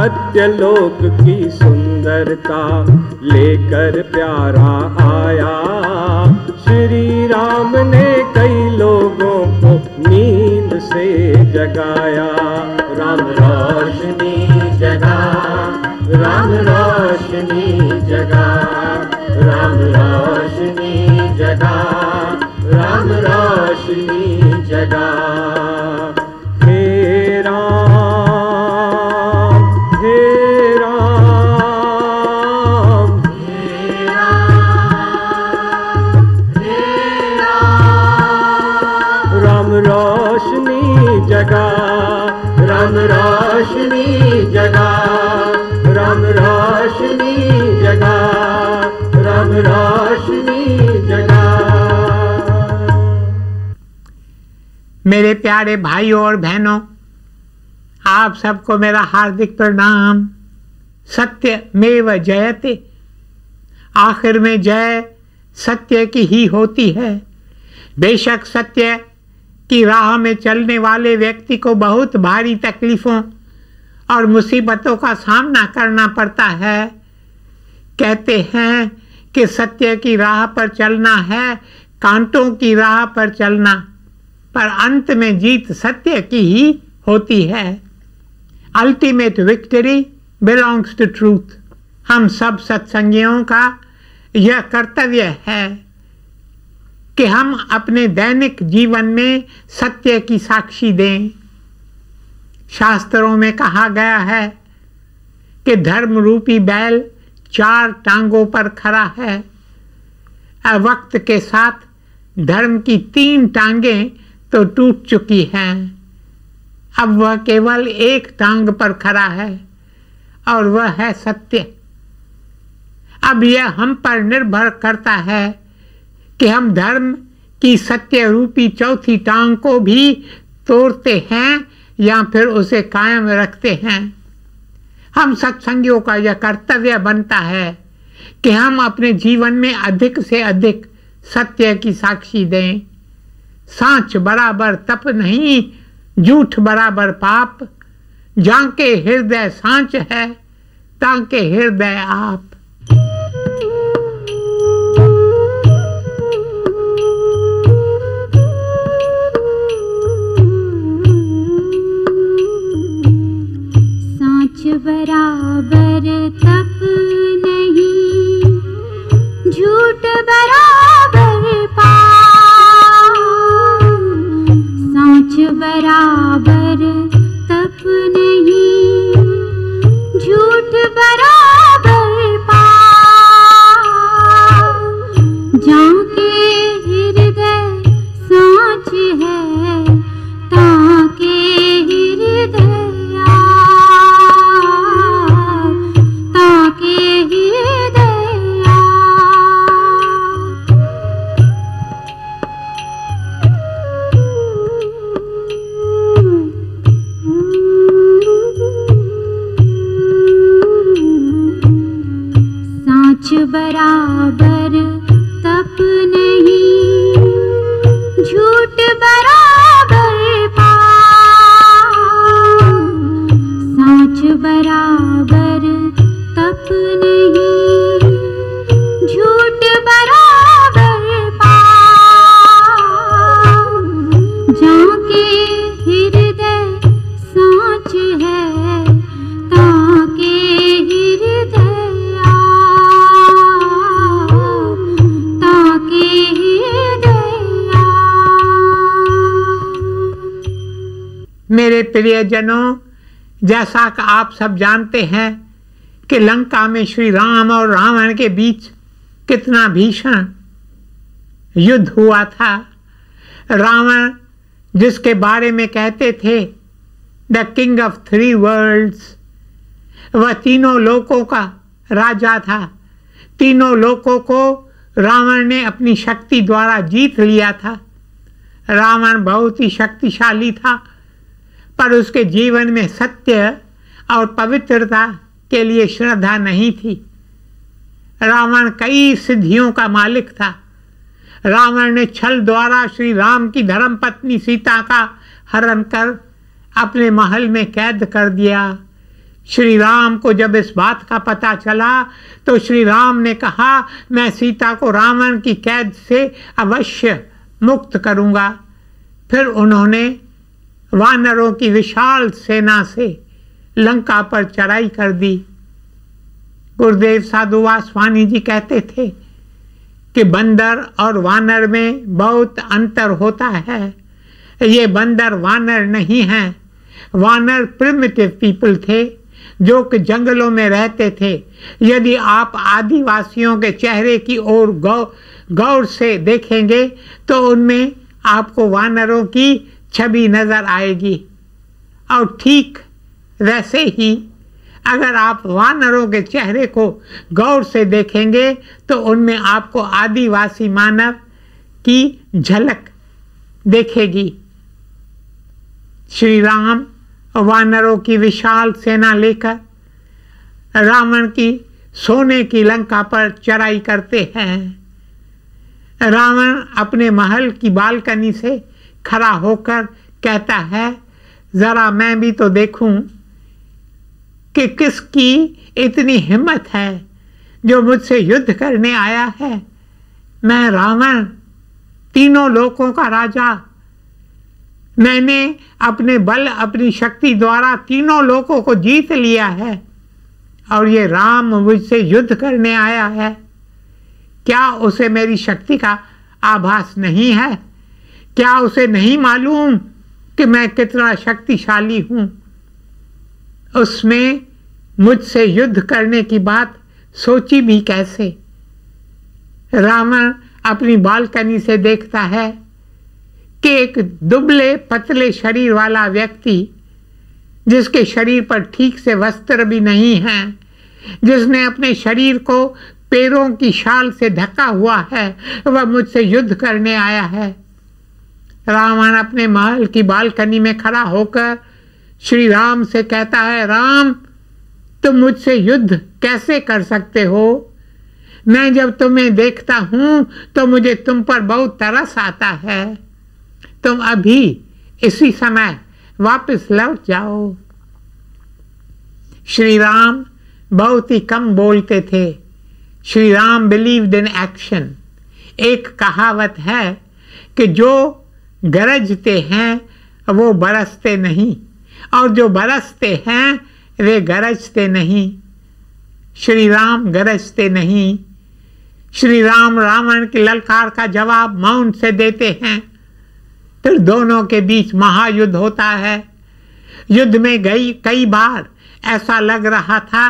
सत्यलोक की सुंदरता लेकर प्यारा आया श्री राम ने कई लोगों को नींद से जगाया राम रोशनी जगा राम रोशनी जगा राम रोशनी जगा राम रोशनी जगा रोशनी जगा रम रोशनी जगा रम रोशनी जगा मेरे प्यारे भाई और बहनों आप सबको मेरा हार्दिक प्रणाम सत्य मेव जयते आखिर में जय सत्य की ही होती है बेशक सत्य की राह में चलने वाले व्यक्ति को बहुत भारी तकलीफ़ों और मुसीबतों का सामना करना पड़ता है कहते हैं कि सत्य की राह पर चलना है कांटों की राह पर चलना पर अंत में जीत सत्य की ही होती है ultimate victory belongs to truth हम सब सत्संगियों का यह कर्तव्य है कि हम अपने दैनिक जीवन में सत्य की साक्षी दें शास्त्रों में कहा गया है कि धर्म रूपी बैल चार टांगों पर खड़ा है वक्त के साथ धर्म की तीन टांगें तो टूट चुकी हैं अब वह केवल एक टांग पर खड़ा है और वह है सत्य अब यह हम पर निर्भर करता है कि हम धर्म की सत्य रूपी चौथी टांग को भी तोड़ते हैं या फिर उसे कायम रखते हैं हम सत्संगियों का यह कर्तव्य बनता है कि हम अपने जीवन में अधिक से अधिक सत्य की साक्षी दें सांच बराबर तप नहीं झूठ बराबर पाप जाके हृदय सांच है ताके हृदय आप बराबर तप नहीं झूठ बरा better. प्रियजनों जैसा कि आप सब जानते हैं कि लंका में श्री राम और रावण के बीच कितना भीषण युद्ध हुआ था रावण जिसके बारे में कहते थे the king of three worlds वह तीनों लोकों का राजा था तीनों लोकों को रावण ने अपनी शक्ति द्वारा जीत लिया था रावण बहुत ही शक्तिशाली था पर उसके जीवन में सत्य और पवित्रता के लिए श्रद्धा नहीं थी रावण कई सिद्धियों का मालिक था रावण ने छल द्वारा श्री राम की धर्मपत्नी सीता का हरण कर अपने महल में कैद कर दिया श्री राम को जब इस बात का पता चला तो श्री राम ने कहा मैं सीता को रावण की कैद से अवश्य मुक्त करूंगा फिर उन्होंने वानरों की विशाल सेना से लंका पर चढ़ाई कर दी गुरुदेव साधु वासवानी जी कहते थे कि बंदर और वानर में बहुत अंतर होता है ये बंदर वानर नहीं हैं वानर प्रिमिटिव पीपल थे जो कि जंगलों में रहते थे यदि आप आदिवासियों के चेहरे की ओर गौ गौर से देखेंगे तो उनमें आपको वानरों की छवि नज़र आएगी और ठीक वैसे ही अगर आप वानरों के चेहरे को गौर से देखेंगे तो उनमें आपको आदिवासी मानव की झलक देखेगी श्री राम वानरों की विशाल सेना लेकर रावण की सोने की लंका पर चराई करते हैं रावण अपने महल की बालकनी से खड़ा होकर कहता है ज़रा मैं भी तो देखूं कि किसकी इतनी हिम्मत है जो मुझसे युद्ध करने आया है मैं रावण तीनों लोकों का राजा मैंने अपने बल अपनी शक्ति द्वारा तीनों लोगों को जीत लिया है और ये राम मुझसे युद्ध करने आया है क्या उसे मेरी शक्ति का आभास नहीं है क्या उसे नहीं मालूम कि मैं कितना शक्तिशाली हूं उसमें मुझसे युद्ध करने की बात सोची भी कैसे रावण अपनी बालकनी से देखता है कि एक दुबले पतले शरीर वाला व्यक्ति जिसके शरीर पर ठीक से वस्त्र भी नहीं हैं जिसने अपने शरीर को पैरों की शाल से ढका हुआ है वह मुझसे युद्ध करने आया है रावण अपने महल की बालकनी में खड़ा होकर श्री राम से कहता है राम तुम मुझसे युद्ध कैसे कर सकते हो मैं जब तुम्हें देखता हूँ तो मुझे तुम पर बहुत तरस आता है तुम अभी इसी समय वापस लौट जाओ श्री राम बहुत ही कम बोलते थे Shri Ram believe in action एक कहावत है कि जो गरजते हैं वो बरसते नहीं और जो बरसते हैं वे गरजते नहीं श्री राम गरजते नहीं श्री राम रावण की ललकार का जवाब मौन से देते हैं फिर दोनों के बीच महायुद्ध होता है युद्ध में गई कई बार ऐसा लग रहा था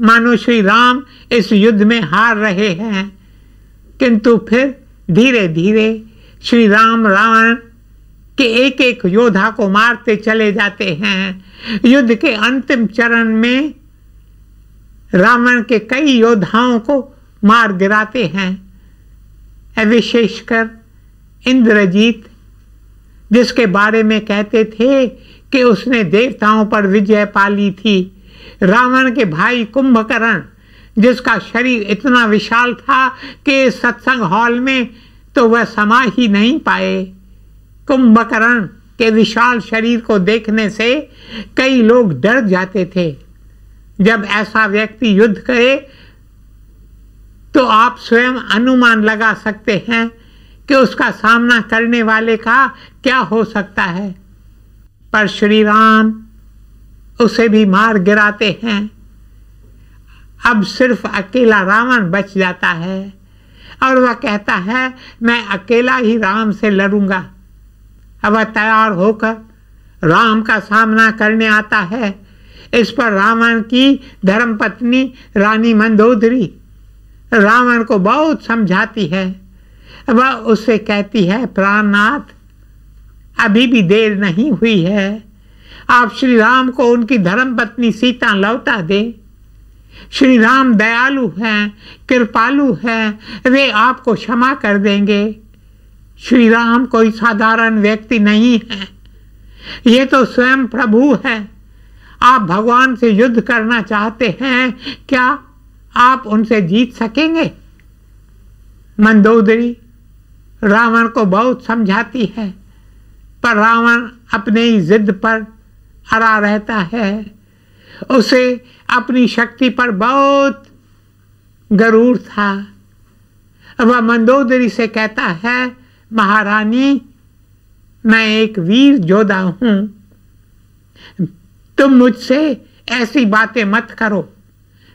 मानो श्री राम इस युद्ध में हार रहे हैं किंतु फिर धीरे धीरे श्री राम रावण कि एक एक योद्धा को मारते चले जाते हैं युद्ध के अंतिम चरण में रावण के कई योद्धाओं को मार गिराते हैं विशेषकर इंद्रजीत जिसके बारे में कहते थे कि उसने देवताओं पर विजय पा ली थी रावण के भाई कुंभकर्ण जिसका शरीर इतना विशाल था कि सत्संग हॉल में तो वह समा ही नहीं पाए कुंभकर्ण के विशाल शरीर को देखने से कई लोग डर जाते थे जब ऐसा व्यक्ति युद्ध करे तो आप स्वयं अनुमान लगा सकते हैं कि उसका सामना करने वाले का क्या हो सकता है पर श्री राम उसे भी मार गिराते हैं अब सिर्फ अकेला रावण बच जाता है और वह कहता है मैं अकेला ही राम से लड़ूंगा अब तैयार होकर राम का सामना करने आता है इस पर रावण की धर्मपत्नी रानी मंदोदरी रावण को बहुत समझाती है वह उससे कहती है प्राणनाथ अभी भी देर नहीं हुई है आप श्री राम को उनकी धर्मपत्नी सीता लौटा दें श्री राम दयालु हैं कृपालु हैं वे आपको क्षमा कर देंगे श्री राम कोई साधारण व्यक्ति नहीं है ये तो स्वयं प्रभु है आप भगवान से युद्ध करना चाहते हैं क्या आप उनसे जीत सकेंगे मंदोदरी रावण को बहुत समझाती है पर रावण अपने ही जिद पर अड़ा रहता है उसे अपनी शक्ति पर बहुत गरूर था वह मंदोदरी से कहता है महारानी मैं एक वीर योद्धा हूं तुम मुझसे ऐसी बातें मत करो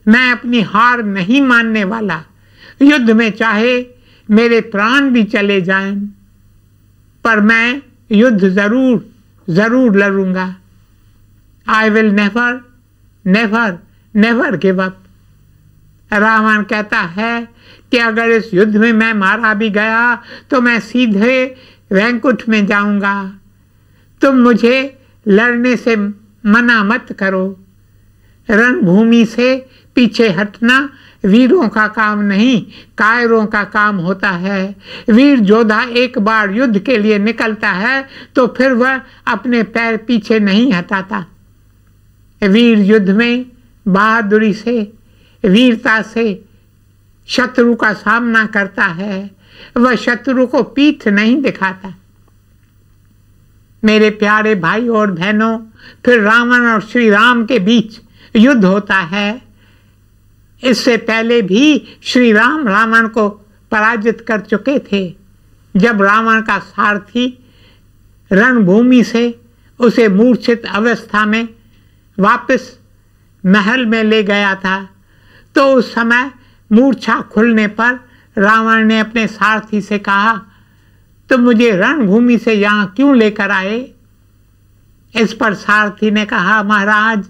मैं अपनी हार नहीं मानने वाला युद्ध में चाहे मेरे प्राण भी चले जाएं, पर मैं युद्ध जरूर जरूर लड़ूंगा I will never never never give up Ravan कहता है कि अगर इस युद्ध में मैं मारा भी गया तो मैं सीधे वैंकुंठ में जाऊंगा तुम मुझे लड़ने से मना मत करो रणभूमि से पीछे हटना वीरों का काम नहीं कायरों का काम होता है वीर जोधा एक बार युद्ध के लिए निकलता है तो फिर वह अपने पैर पीछे नहीं हटाता वीर युद्ध में बहादुरी से वीरता से शत्रु का सामना करता है वह शत्रु को पीठ नहीं दिखाता मेरे प्यारे भाई और बहनों फिर रावण और श्री राम के बीच युद्ध होता है इससे पहले भी श्री राम रावण को पराजित कर चुके थे जब रावण का सारथी रणभूमि से उसे मूर्छित अवस्था में वापस महल में ले गया था तो उस समय मूर्छा खुलने पर रावण ने अपने सारथी से कहा तुम तो मुझे रणभूमि से यहाँ क्यों लेकर आए इस पर सारथी ने कहा महाराज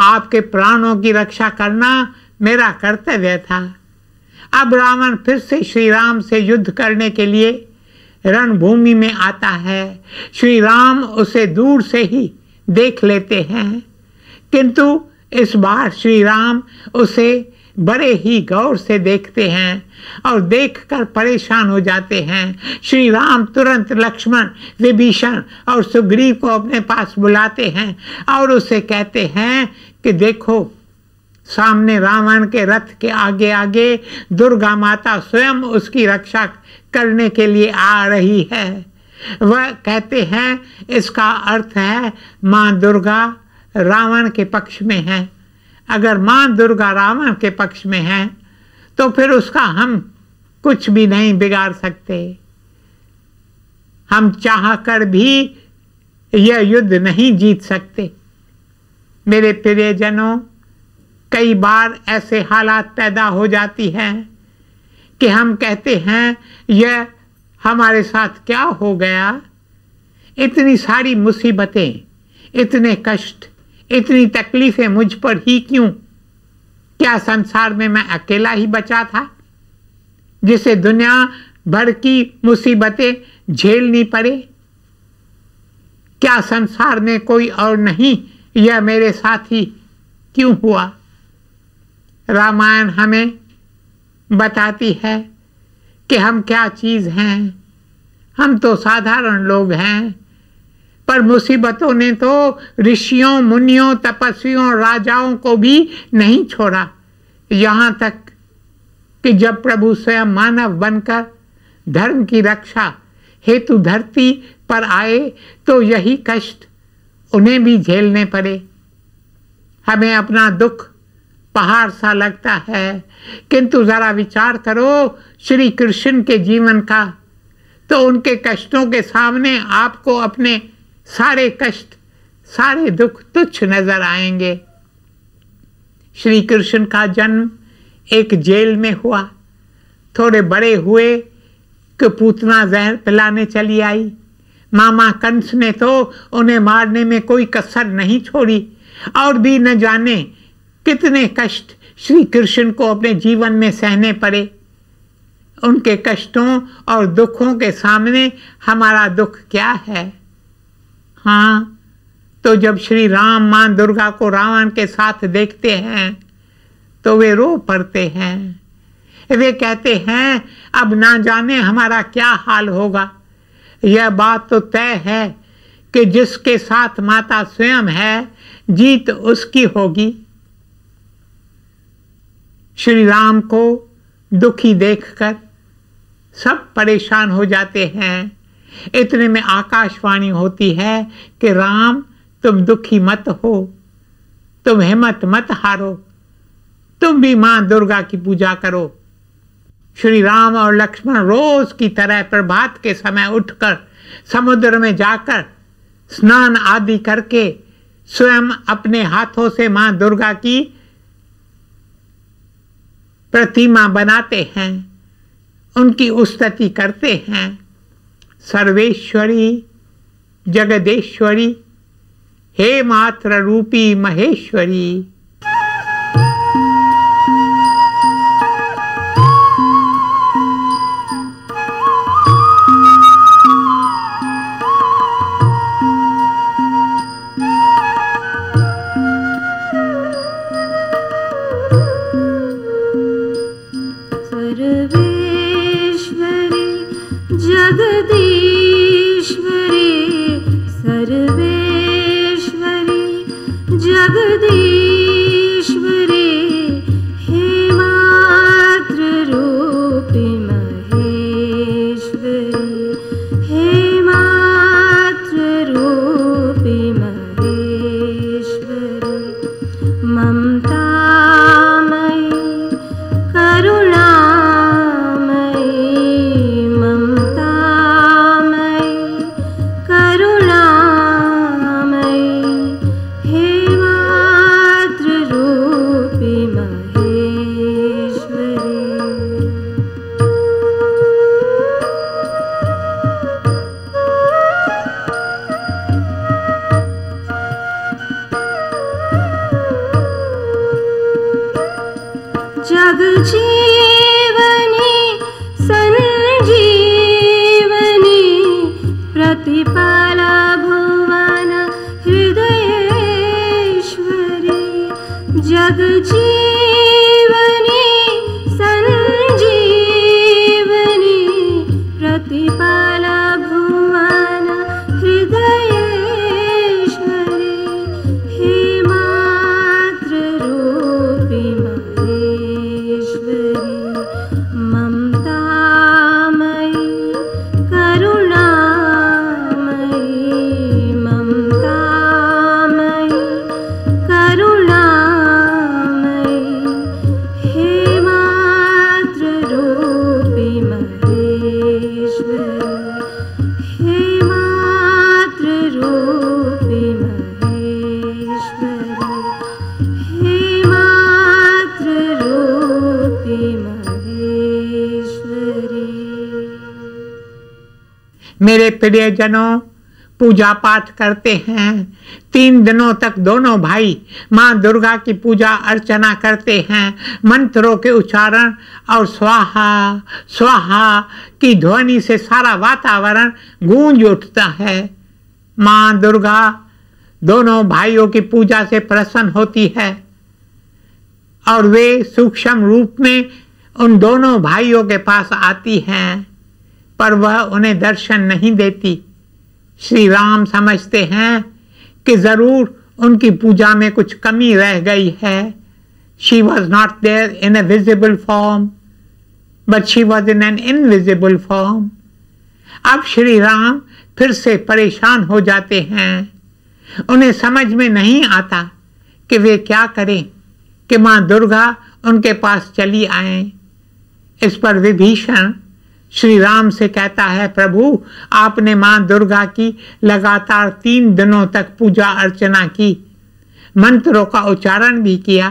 आपके प्राणों की रक्षा करना मेरा कर्तव्य था अब रावण फिर से श्री राम से युद्ध करने के लिए रणभूमि में आता है श्री राम उसे दूर से ही देख लेते हैं किंतु इस बार श्री राम उसे बड़े ही गौर से देखते हैं और देखकर परेशान हो जाते हैं श्री राम तुरंत लक्ष्मण विभीषण और सुग्रीव को अपने पास बुलाते हैं और उसे कहते हैं कि देखो सामने रावण के रथ के आगे आगे दुर्गा माता स्वयं उसकी रक्षा करने के लिए आ रही है वह कहते हैं इसका अर्थ है माँ दुर्गा रावण के पक्ष में है अगर माँ दुर्गा रावण के पक्ष में है तो फिर उसका हम कुछ भी नहीं बिगाड़ सकते हम चाह कर भी यह युद्ध नहीं जीत सकते मेरे प्रियजनों कई बार ऐसे हालात पैदा हो जाती हैं कि हम कहते हैं यह हमारे साथ क्या हो गया इतनी सारी मुसीबतें इतने कष्ट इतनी तकलीफें मुझ पर ही क्यों क्या संसार में मैं अकेला ही बचा था जिसे दुनिया भर की मुसीबतें झेलनी पड़े क्या संसार में कोई और नहीं यह मेरे साथ ही क्यों हुआ रामायण हमें बताती है कि हम क्या चीज़ हैं हम तो साधारण लोग हैं पर मुसीबतों ने तो ऋषियों मुनियों तपस्वियों राजाओं को भी नहीं छोड़ा यहाँ तक कि जब प्रभु स्वयं मानव बनकर धर्म की रक्षा हेतु धरती पर आए तो यही कष्ट उन्हें भी झेलने पड़े हमें अपना दुख पहाड़ सा लगता है किंतु ज़रा विचार करो श्री कृष्ण के जीवन का तो उनके कष्टों के सामने आपको अपने सारे कष्ट सारे दुख तुच्छ नजर आएंगे श्री कृष्ण का जन्म एक जेल में हुआ थोड़े बड़े हुए कि पूतना जहर पिलाने चली आई मामा कंस ने तो उन्हें मारने में कोई कसर नहीं छोड़ी और भी न जाने कितने कष्ट श्री कृष्ण को अपने जीवन में सहने पड़े उनके कष्टों और दुखों के सामने हमारा दुख क्या है हाँ तो जब श्री राम मां दुर्गा को रावण के साथ देखते हैं तो वे रो पड़ते हैं वे कहते हैं अब ना जाने हमारा क्या हाल होगा यह बात तो तय है कि जिसके साथ माता स्वयं है जीत उसकी होगी श्री राम को दुखी देखकर सब परेशान हो जाते हैं इतने में आकाशवाणी होती है कि राम तुम दुखी मत हो तुम हिम्मत मत हारो तुम भी मां दुर्गा की पूजा करो श्री राम और लक्ष्मण रोज की तरह प्रभात के समय उठकर समुद्र में जाकर स्नान आदि करके स्वयं अपने हाथों से मां दुर्गा की प्रतिमा बनाते हैं उनकी उस्तति करते हैं सर्वेश्वरी जगदेश्वरी हे मात्र रूपी महेश्वरी मेरे प्रियजनों पूजा पाठ करते हैं तीन दिनों तक दोनों भाई माँ दुर्गा की पूजा अर्चना करते हैं मंत्रों के उच्चारण और स्वाहा स्वाहा की ध्वनि से सारा वातावरण गूंज उठता है माँ दुर्गा दोनों भाइयों की पूजा से प्रसन्न होती है और वे सूक्ष्म रूप में उन दोनों भाइयों के पास आती हैं पर वह उन्हें दर्शन नहीं देती श्री राम समझते हैं कि जरूर उनकी पूजा में कुछ कमी रह गई है she was not there in a visible form but she was in an invisible अब श्री राम फिर से परेशान हो जाते हैं उन्हें समझ में नहीं आता कि वे क्या करें कि माँ दुर्गा उनके पास चली आए इस पर विभीषण श्री राम से कहता है प्रभु आपने मां दुर्गा की लगातार तीन दिनों तक पूजा अर्चना की मंत्रों का उच्चारण भी किया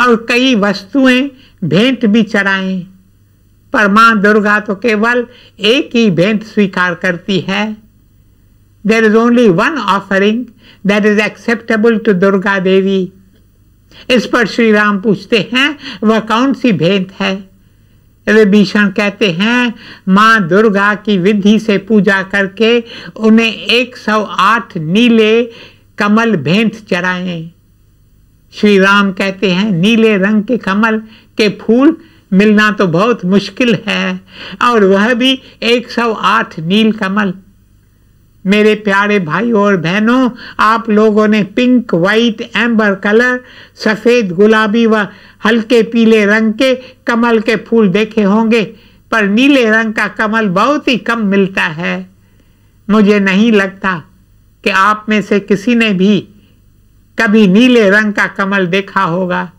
और कई वस्तुएं भेंट भी चढ़ाएं पर मां दुर्गा तो केवल एक ही भेंट स्वीकार करती है there is only one offering that is acceptable to Durga Devi इस पर श्री राम पूछते हैं वह कौन सी भेंट है विभीषण कहते हैं माँ दुर्गा की विधि से पूजा करके उन्हें 108 नीले कमल भेंट चढ़ाए श्री राम कहते हैं नीले रंग के कमल के फूल मिलना तो बहुत मुश्किल है और वह भी 108 नील कमल मेरे प्यारे भाई और बहनों आप लोगों ने पिंक वाइट एम्बर कलर सफ़ेद गुलाबी व हल्के पीले रंग के कमल के फूल देखे होंगे पर नीले रंग का कमल बहुत ही कम मिलता है मुझे नहीं लगता कि आप में से किसी ने भी कभी नीले रंग का कमल देखा होगा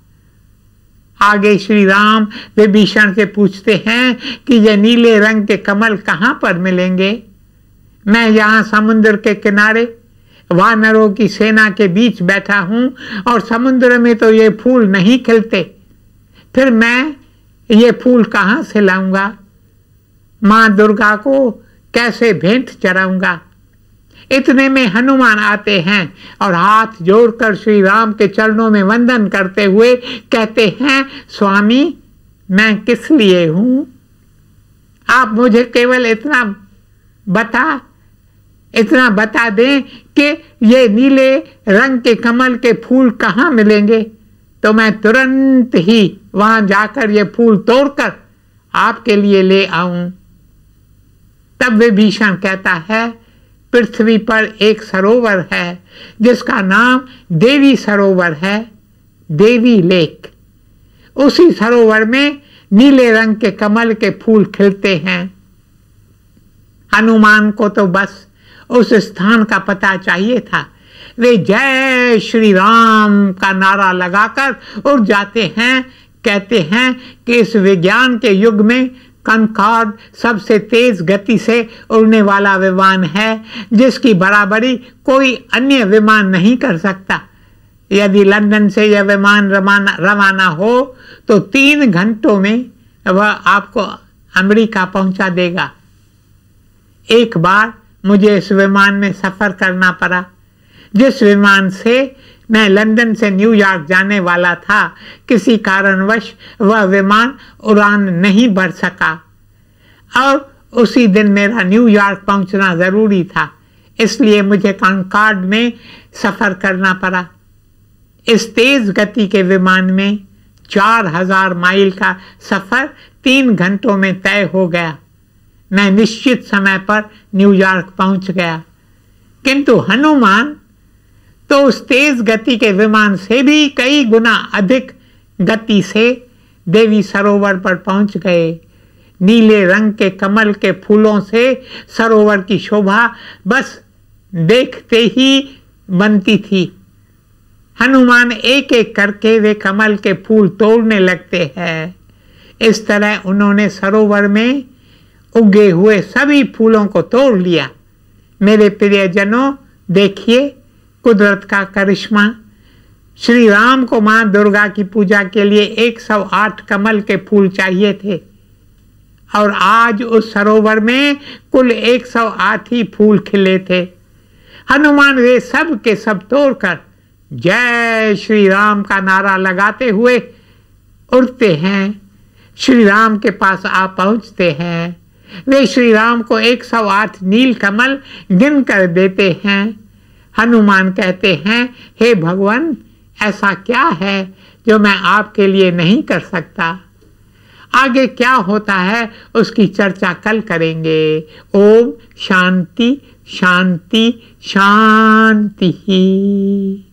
आगे श्री राम विभीषण से पूछते हैं कि ये नीले रंग के कमल कहाँ पर मिलेंगे मैं यहाँ समुद्र के किनारे वानरों की सेना के बीच बैठा हूँ और समुद्र में तो ये फूल नहीं खिलते फिर मैं ये फूल कहाँ से लाऊंगा माँ दुर्गा को कैसे भेंट चढ़ाऊंगा इतने में हनुमान आते हैं और हाथ जोड़कर श्री राम के चरणों में वंदन करते हुए कहते हैं स्वामी मैं किस लिए हूँ आप मुझे केवल इतना बता इतना बता दें कि ये नीले रंग के कमल के फूल कहाँ मिलेंगे तो मैं तुरंत ही वहां जाकर ये फूल तोड़कर आपके लिए ले आऊं तब विभीषण कहता है पृथ्वी पर एक सरोवर है जिसका नाम देवी सरोवर है देवी लेक उसी सरोवर में नीले रंग के कमल के फूल खिलते हैं हनुमान को तो बस उस स्थान का पता चाहिए था वे जय श्री राम का नारा लगाकर उड़ जाते हैं कहते हैं कि इस विज्ञान के युग में कंकॉर्ड सबसे तेज गति से उड़ने वाला विमान है जिसकी बराबरी कोई अन्य विमान नहीं कर सकता यदि लंदन से यह विमान रवाना रवाना हो तो तीन घंटों में वह आपको अमेरिका पहुंचा देगा एक बार मुझे इस विमान में सफ़र करना पड़ा जिस विमान से मैं लंदन से न्यूयॉर्क जाने वाला था किसी कारणवश वह विमान उड़ान नहीं भर सका और उसी दिन मेरा न्यूयॉर्क पहुंचना ज़रूरी था इसलिए मुझे कंकार्ड में सफ़र करना पड़ा इस तेज़ गति के विमान में चार हज़ार माइल का सफ़र तीन घंटों में तय हो गया मैं निश्चित समय पर न्यूयॉर्क पहुंच गया किंतु हनुमान तो उस तेज गति के विमान से भी कई गुना अधिक गति से देवी सरोवर पर पहुंच गए नीले रंग के कमल के फूलों से सरोवर की शोभा बस देखते ही बनती थी हनुमान एक एक करके वे कमल के फूल तोड़ने लगते हैं इस तरह उन्होंने सरोवर में उगे हुए सभी फूलों को तोड़ लिया मेरे प्रियजनों देखिए कुदरत का करिश्मा श्री राम को मां दुर्गा की पूजा के लिए 108 कमल के फूल चाहिए थे और आज उस सरोवर में कुल 108 ही फूल खिले थे हनुमान वे सब के सब तोड़कर जय श्री राम का नारा लगाते हुए उड़ते हैं श्री राम के पास आ पहुंचते हैं वे श्री राम को एक सौ आठ नील कमल गिन कर देते हैं हनुमान कहते हैं हे भगवान ऐसा क्या है जो मैं आपके लिए नहीं कर सकता आगे क्या होता है उसकी चर्चा कल करेंगे ओम शांति शांति शांति ही